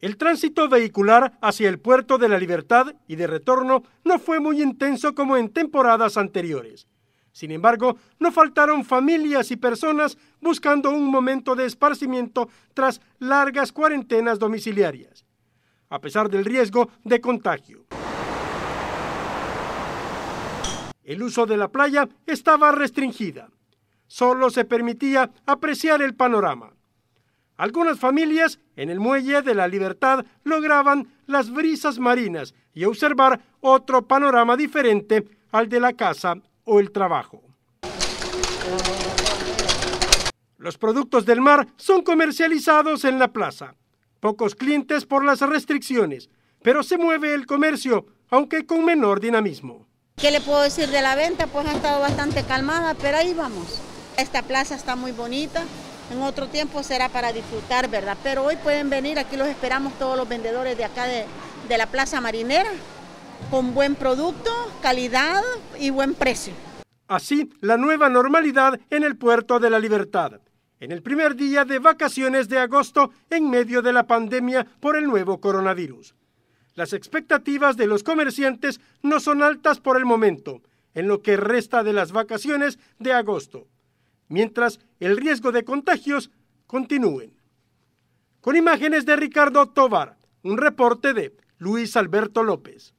El tránsito vehicular hacia el puerto de la Libertad y de retorno no fue muy intenso como en temporadas anteriores. Sin embargo, no faltaron familias y personas buscando un momento de esparcimiento tras largas cuarentenas domiciliarias, a pesar del riesgo de contagio. El uso de la playa estaba restringida. Solo se permitía apreciar el panorama. Algunas familias en el muelle de la Libertad lograban las brisas marinas y observar otro panorama diferente al de la casa o el trabajo. Los productos del mar son comercializados en la plaza. Pocos clientes por las restricciones, pero se mueve el comercio, aunque con menor dinamismo. ¿Qué le puedo decir de la venta? Pues ha estado bastante calmada, pero ahí vamos. Esta plaza está muy bonita, en otro tiempo será para disfrutar, ¿verdad? Pero hoy pueden venir, aquí los esperamos todos los vendedores de acá de, de la Plaza Marinera, con buen producto, calidad y buen precio. Así, la nueva normalidad en el puerto de la Libertad, en el primer día de vacaciones de agosto en medio de la pandemia por el nuevo coronavirus. Las expectativas de los comerciantes no son altas por el momento, en lo que resta de las vacaciones de agosto mientras el riesgo de contagios continúen. Con imágenes de Ricardo Tovar, un reporte de Luis Alberto López.